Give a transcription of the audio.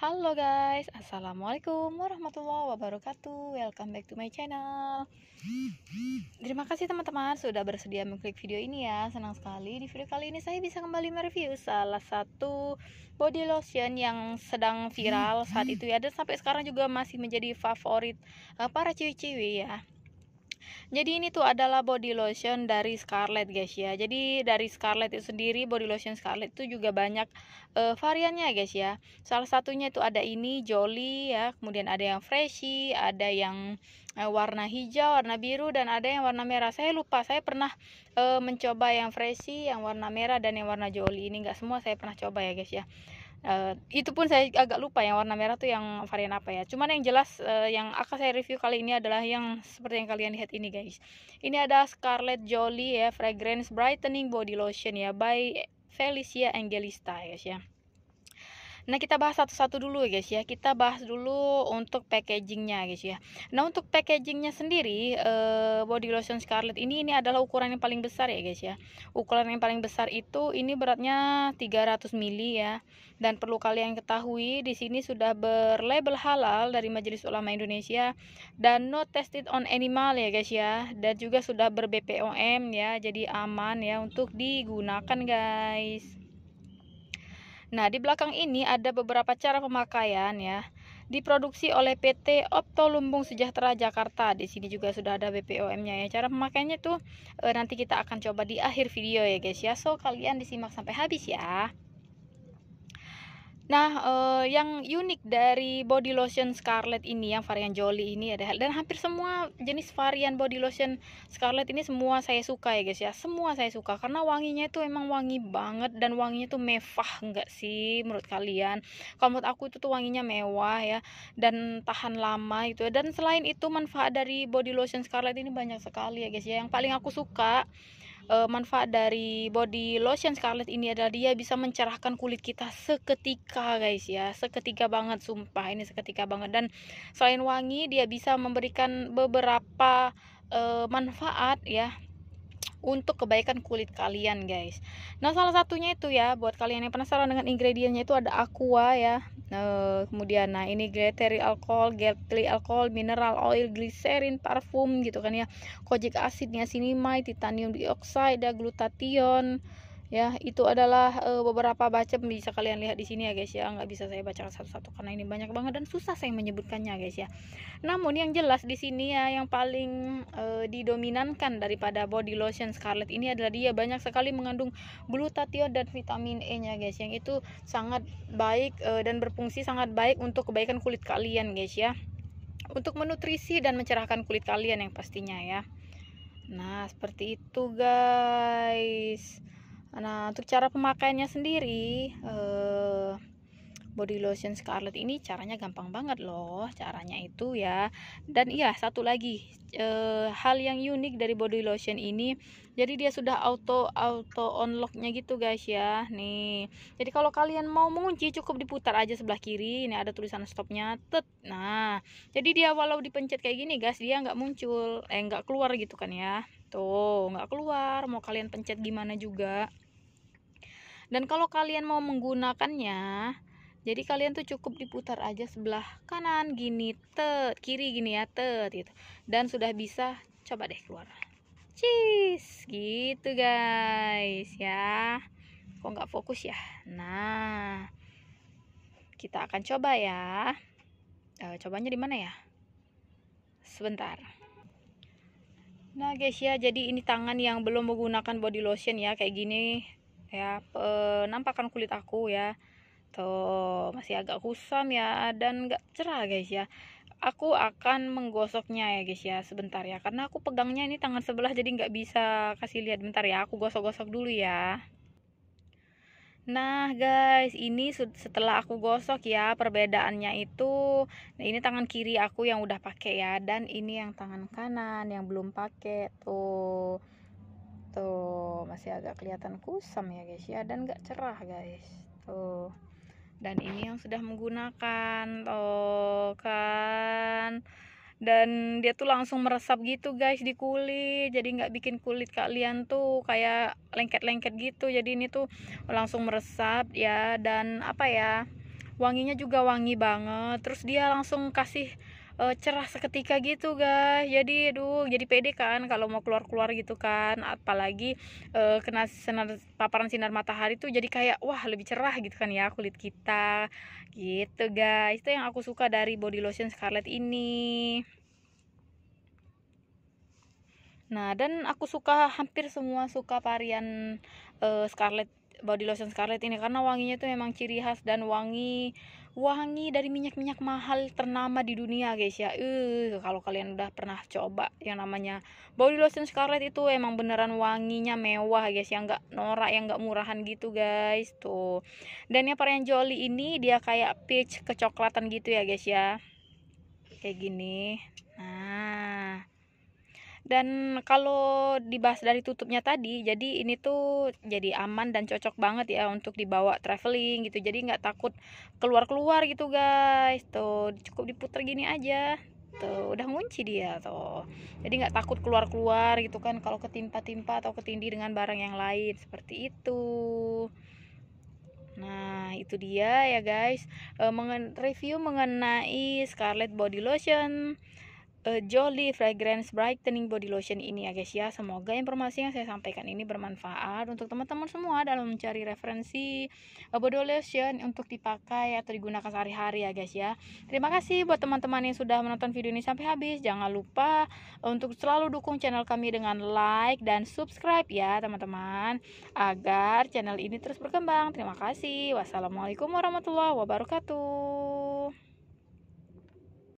Halo guys, Assalamualaikum warahmatullahi wabarakatuh Welcome back to my channel Terima kasih teman-teman sudah bersedia mengklik video ini ya Senang sekali, di video kali ini saya bisa kembali mereview Salah satu body lotion yang sedang viral saat hmm. itu ya Dan sampai sekarang juga masih menjadi favorit eh, para cewek-cewek ya jadi ini tuh adalah body lotion dari Scarlett guys ya. Jadi dari Scarlett itu sendiri body lotion Scarlett itu juga banyak uh, variannya guys ya. Salah satunya itu ada ini Jolly ya, kemudian ada yang Freshy, ada yang uh, warna hijau, warna biru dan ada yang warna merah. Saya lupa, saya pernah uh, mencoba yang Freshy, yang warna merah dan yang warna Jolly. Ini enggak semua saya pernah coba ya guys ya. Uh, itu pun saya agak lupa yang warna merah tuh yang varian apa ya cuman yang jelas uh, yang akan saya review kali ini adalah yang seperti yang kalian lihat ini guys ini ada Scarlett Jolie ya fragrance brightening body lotion ya by Felicia Angelista guys ya Nah kita bahas satu-satu dulu ya guys ya. Kita bahas dulu untuk packagingnya guys ya. Nah untuk packagingnya sendiri eh, body lotion Scarlet ini ini adalah ukuran yang paling besar ya guys ya. Ukuran yang paling besar itu ini beratnya 300 ml ya. Dan perlu kalian ketahui di sini sudah berlabel halal dari Majelis Ulama Indonesia dan not tested on animal ya guys ya. Dan juga sudah ber BPOM ya. Jadi aman ya untuk digunakan guys. Nah, di belakang ini ada beberapa cara pemakaian ya. Diproduksi oleh PT Opto Lumbung Sejahtera Jakarta. Di sini juga sudah ada BPOM-nya ya. Cara pemakaiannya tuh eh, nanti kita akan coba di akhir video ya guys ya. So, kalian disimak sampai habis ya. Nah, eh, yang unik dari body lotion Scarlett ini yang varian Jolly ini adalah dan hampir semua jenis varian body lotion Scarlett ini semua saya suka ya guys ya. Semua saya suka karena wanginya itu emang wangi banget dan wanginya tuh mewah enggak sih menurut kalian? Kalau menurut aku itu tuh wanginya mewah ya dan tahan lama gitu. Dan selain itu manfaat dari body lotion Scarlett ini banyak sekali ya guys ya. Yang paling aku suka e, manfaat dari body lotion Scarlet ini adalah dia bisa mencerahkan kulit kita seketika guys ya seketika banget sumpah ini seketika banget dan selain wangi dia bisa memberikan beberapa e, manfaat ya untuk kebaikan kulit kalian guys nah salah satunya itu ya buat kalian yang penasaran dengan ingredientnya itu ada aqua ya nah, kemudian nah ini glycerin alcohol, glycerin alcohol, mineral oil glycerin parfum gitu kan ya kojic sini, niacinamide titanium dioxide, glutathione ya itu adalah e, beberapa baca bisa kalian lihat di sini ya guys ya nggak bisa saya bacakan satu-satu karena ini banyak banget dan susah saya menyebutkannya guys ya namun yang jelas di sini ya yang paling e, didominankan daripada body lotion scarlet ini adalah dia banyak sekali mengandung glutathione dan vitamin E nya guys yang itu sangat baik e, dan berfungsi sangat baik untuk kebaikan kulit kalian guys ya untuk menutrisi dan mencerahkan kulit kalian yang pastinya ya nah seperti itu guys Nah, untuk cara pemakaiannya sendiri, eh, body lotion Scarlet ini caranya gampang banget loh caranya itu ya dan iya satu lagi e, hal yang unik dari body lotion ini jadi dia sudah auto auto unlocknya gitu guys ya nih jadi kalau kalian mau mengunci cukup diputar aja sebelah kiri ini ada tulisan stopnya tet nah jadi dia walau dipencet kayak gini guys dia nggak muncul eh nggak keluar gitu kan ya tuh nggak keluar mau kalian pencet gimana juga dan kalau kalian mau menggunakannya jadi kalian tuh cukup diputar aja sebelah kanan gini tet kiri gini ya tet gitu dan sudah bisa coba deh keluar cheese gitu guys ya kok nggak fokus ya nah kita akan coba ya e, cobanya di mana ya sebentar nah guys ya jadi ini tangan yang belum menggunakan body lotion ya kayak gini ya penampakan kulit aku ya Tuh, gitu. masih agak kusam ya dan nggak cerah guys ya. Aku akan menggosoknya ya guys ya sebentar ya. Karena aku pegangnya ini tangan sebelah jadi nggak bisa kasih lihat bentar ya. Aku gosok-gosok dulu ya. Nah guys, ini setelah aku gosok ya, perbedaannya itu nah ini tangan kiri aku yang udah pakai ya dan ini yang tangan kanan yang belum pakai tuh. Tuh, masih agak kelihatan kusam ya guys ya dan gak cerah guys. Tuh dan ini yang sudah menggunakan tuh kan dan dia tuh langsung meresap gitu guys di kulit jadi nggak bikin kulit kalian tuh kayak lengket-lengket gitu jadi ini tuh langsung meresap ya dan apa ya wanginya juga wangi banget terus dia langsung kasih uh, cerah seketika gitu guys jadi aduh jadi pede kan kalau mau keluar-keluar gitu kan apalagi uh, kena sinar paparan sinar matahari tuh jadi kayak wah lebih cerah gitu kan ya kulit kita gitu guys itu yang aku suka dari body lotion scarlet ini Nah, dan aku suka hampir semua suka varian uh, Scarlett body lotion scarlet ini karena wanginya tuh memang ciri khas dan wangi wangi dari minyak-minyak mahal ternama di dunia guys ya uh, kalau kalian udah pernah coba yang namanya body lotion scarlet itu emang beneran wanginya mewah guys yang gak norak yang gak murahan gitu guys tuh dan yang varian Jolly ini dia kayak peach kecoklatan gitu ya guys ya kayak gini dan kalau dibahas dari tutupnya tadi jadi ini tuh jadi aman dan cocok banget ya untuk dibawa traveling gitu jadi nggak takut keluar-keluar gitu guys tuh cukup diputer gini aja tuh udah ngunci dia tuh jadi nggak takut keluar-keluar gitu kan kalau ketimpa-timpa atau ketindih dengan barang yang lain seperti itu Nah, itu dia ya guys, e, mengen review mengenai Scarlett Body Lotion uh, Jolly Fragrance Brightening Body Lotion ini ya guys ya. Semoga informasi yang saya sampaikan ini bermanfaat untuk teman-teman semua dalam mencari referensi uh, body lotion untuk dipakai atau digunakan sehari-hari ya guys ya. Terima kasih buat teman-teman yang sudah menonton video ini sampai habis. Jangan lupa eh, untuk selalu dukung channel kami dengan like dan subscribe ya teman-teman agar channel ini terus berkembang. Terima kasih. Wassalamualaikum warahmatullahi wabarakatuh.